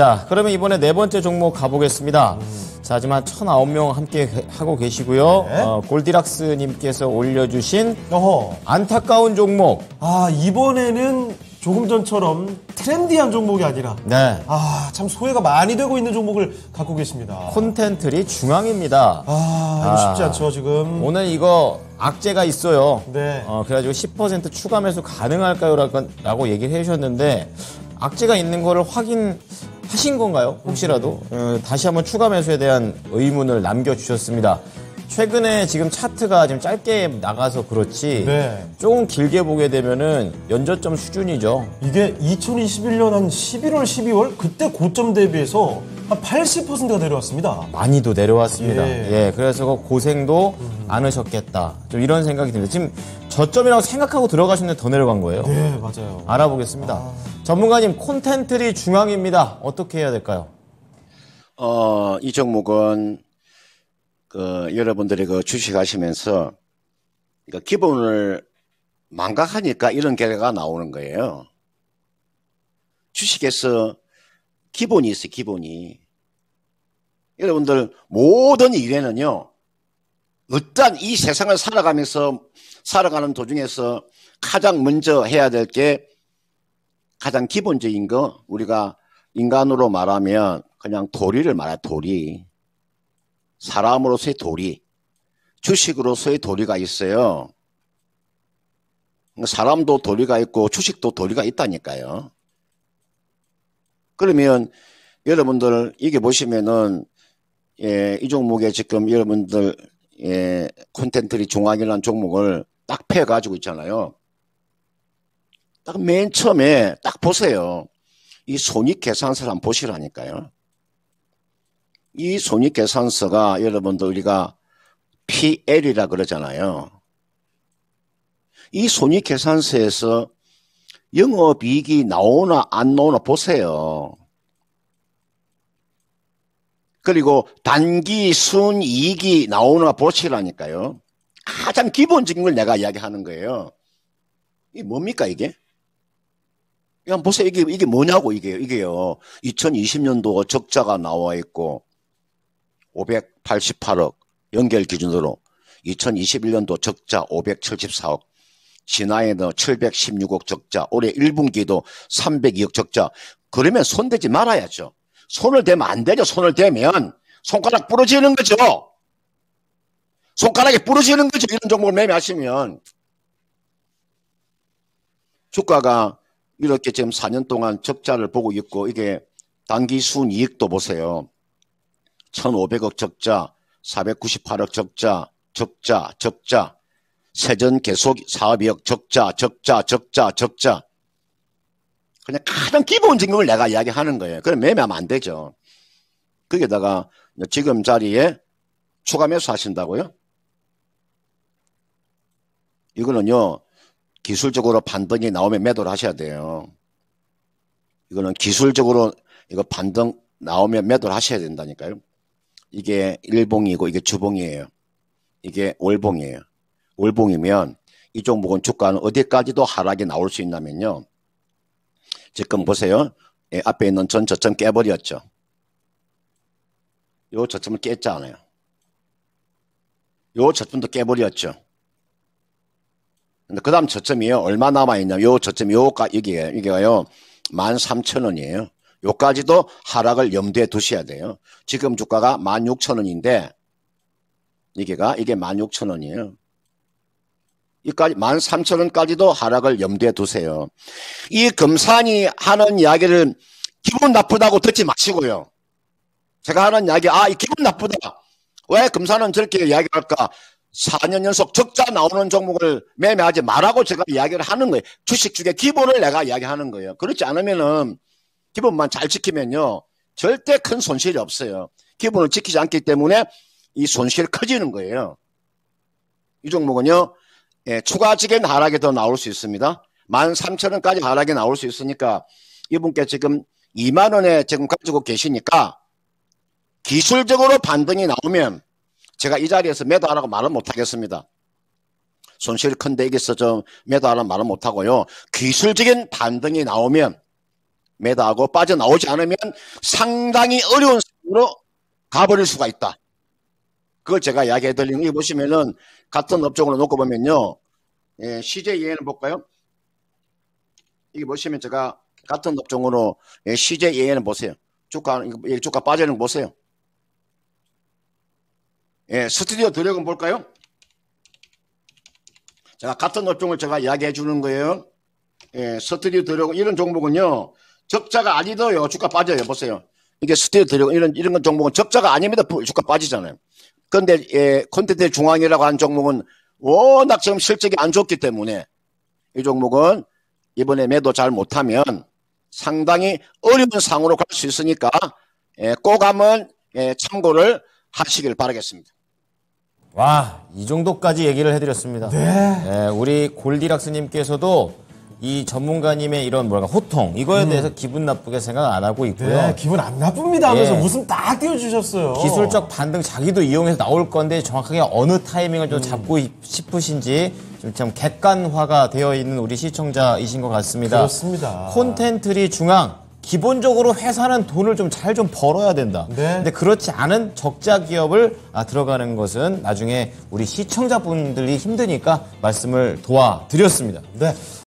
자, 그러면 이번에 네 번째 종목 가보겠습니다. 음. 자, 하지만 1,009명 함께 하고 계시고요. 네. 어, 골디락스님께서 올려주신 어허. 안타까운 종목. 아, 이번에는 조금 전처럼 트렌디한 종목이 아니라 네. 아, 참 소외가 많이 되고 있는 종목을 갖고 계십니다. 콘텐트리 중앙입니다. 아, 이 아. 쉽지 않죠, 지금. 오늘 이거 악재가 있어요. 네. 어, 그래가지고 10% 추가 매수 가능할까요? 라고 얘기를 해주셨는데 악재가 있는 거를 확인 하신 건가요? 혹시라도 어, 다시 한번 추가 매수에 대한 의문을 남겨주셨습니다. 최근에 지금 차트가 지 짧게 나가서 그렇지 네. 조금 길게 보게 되면은 연저점 수준이죠. 이게 2021년 한 11월, 12월 그때 고점 대비해서 한 80%가 내려왔습니다. 많이도 내려왔습니다. 예, 예 그래서 그 고생도 음. 많으셨겠다. 좀 이런 생각이 듭니다. 지금 저점이라고 생각하고 들어가시는데 더 내려간 거예요. 네, 맞아요. 알아보겠습니다. 아. 전문가님, 콘텐트리 중앙입니다. 어떻게 해야 될까요? 어, 이 종목은 그 여러분들이 그 주식하시면서 그러니까 기본을 망각하니까 이런 결과가 나오는 거예요. 주식에서 기본이 있어요, 기본이. 여러분들, 모든 일에는요, 어떤 이 세상을 살아가면서, 살아가는 도중에서 가장 먼저 해야 될 게 가장 기본적인 거, 우리가 인간으로 말하면 그냥 도리를 말해, 도리. 사람으로서의 도리. 주식으로서의 도리가 있어요. 사람도 도리가 있고 주식도 도리가 있다니까요. 그러면 여러분들 이게 보시면은 예, 이 종목에 지금 여러분들 예, 콘텐츠리 종합이라는 종목을 딱 패 가지고 있잖아요. 딱 맨 처음에 딱 보세요. 이 손익 계산서를 한번 보시라니까요. 이 손익 계산서가 여러분들 우리가 PL이라 그러잖아요. 이 손익 계산서에서 영업이익이 나오나 안 나오나 보세요. 그리고 단기 순이익이 나오나 보시라니까요. 가장 기본적인 걸 내가 이야기하는 거예요. 이게 뭡니까 이게? 그냥 보세요. 이게, 이게 뭐냐고 이게, 이게요. 2020년도 적자가 나와 있고 588억 연결 기준으로 2021년도 적자 574억 지난해도 716억 적자, 올해 1분기도 302억 적자. 그러면 손대지 말아야죠. 손을 대면 안 되죠. 손을 대면 손가락 부러지는 거죠. 손가락이 부러지는 거죠. 이런 종목을 매매하시면. 주가가 이렇게 지금 4년 동안 적자를 보고 있고 이게 단기 순이익도 보세요. 1,500억 적자, 498억 적자, 적자, 적자. 세전 계속 사업역 적자 적자 적자 적자 그냥 가장 기본적인 걸 내가 이야기하는 거예요. 그럼 매매하면 안 되죠. 거기다가 에 지금 자리에 추가 매수 하신다고요? 이거는요 기술적으로 반등이 나오면 매도를 하셔야 돼요. 이거는 기술적으로 이거 반등 나오면 매도를 하셔야 된다니까요. 이게 일봉이고 이게 주봉이에요. 이게 월봉이에요. 월봉이면 이쪽목은 주가는 어디까지도 하락이 나올 수 있냐면요. 지금 보세요. 예, 앞에 있는 전 저점 깨버렸죠. 요 저점을 깼잖아요. 요 저점도 깨버렸죠. 근데 그 다음 저점이요. 얼마 남아있냐면 요 저점 요가, 여기에요. 여요 13,000원이에요. 요까지도 하락을 염두에 두셔야 돼요. 지금 주가가 16,000원인데, 이게가, 이게 16,000원이에요. 이까지 13,000원까지도 하락을 염두에 두세요. 이 금산이 하는 이야기를 기분 나쁘다고 듣지 마시고요. 제가 하는 이야기 아이 기분 나쁘다. 왜 금산은 저렇게 이야기할까? 4년 연속 적자 나오는 종목을 매매하지 말라고 제가 이야기를 하는 거예요. 주식 중에 기본을 내가 이야기하는 거예요. 그렇지 않으면은 기본만 잘 지키면요. 절대 큰 손실이 없어요. 기본을 지키지 않기 때문에 이 손실이 커지는 거예요. 이 종목은요. 예, 추가적인 하락이 더 나올 수 있습니다. 13,000원까지 하락이 나올 수 있으니까 이분께 지금 2만 원에 지금 가지고 계시니까 기술적으로 반등이 나오면 제가 이 자리에서 매도하라고 말은 못하겠습니다. 손실 큰데여기서좀 매도하라는 말은 못하고요. 기술적인 반등이 나오면 매도하고 빠져나오지 않으면 상당히 어려운 상황으로 가버릴 수가 있다. 그걸 제가 이야기해 드리는 거 보시면은 같은 업종으로 놓고 보면요. 예, CJ 예는 볼까요? 이게 보시면 제가 같은 업종으로 예, CJ 예는 보세요. 주가 주가 빠지는 거 보세요. 예, 스튜디오 드래곤 볼까요? 제가 같은 업종을 제가 이야기해 주는 거예요. 예, 스튜디오 드래곤 이런 종목은요. 적자가 아니더요. 주가 빠져요. 보세요. 이게 스튜디오 드래곤 이런 이런 종목은 적자가 아닙니다. 주가 빠지잖아요. 그런데 예, 콘텐츠 중앙이라고 하는 종목은 워낙 지금 실적이 안 좋기 때문에 이 종목은 이번에 매도 잘 못하면 상당히 어려운 상으로 갈 수 있으니까 예, 꼭 한번 예, 참고를 하시길 바라겠습니다. 와, 이 정도까지 얘기를 해드렸습니다. 네. 예, 우리 골디락스님께서도 이 전문가님의 이런 뭐랄까 호통 이거에 음. 대해서 기분 나쁘게 생각 안 하고 있고요. 네, 기분 안 나쁩니다 하면서 예. 웃음 딱 띄워주셨어요. 기술적 반등 자기도 이용해서 나올 건데 정확하게 어느 타이밍을 좀 음. 잡고 싶으신지 좀 객관화가 되어 있는 우리 시청자이신 것 같습니다. 그렇습니다. 콘텐츠리 중앙 기본적으로 회사는 돈을 좀 잘좀 좀 벌어야 된다. 네. 근데 그렇지 않은 적자 기업을 아, 들어가는 것은 나중에 우리 시청자분들이 힘드니까 말씀을 도와드렸습니다. 네.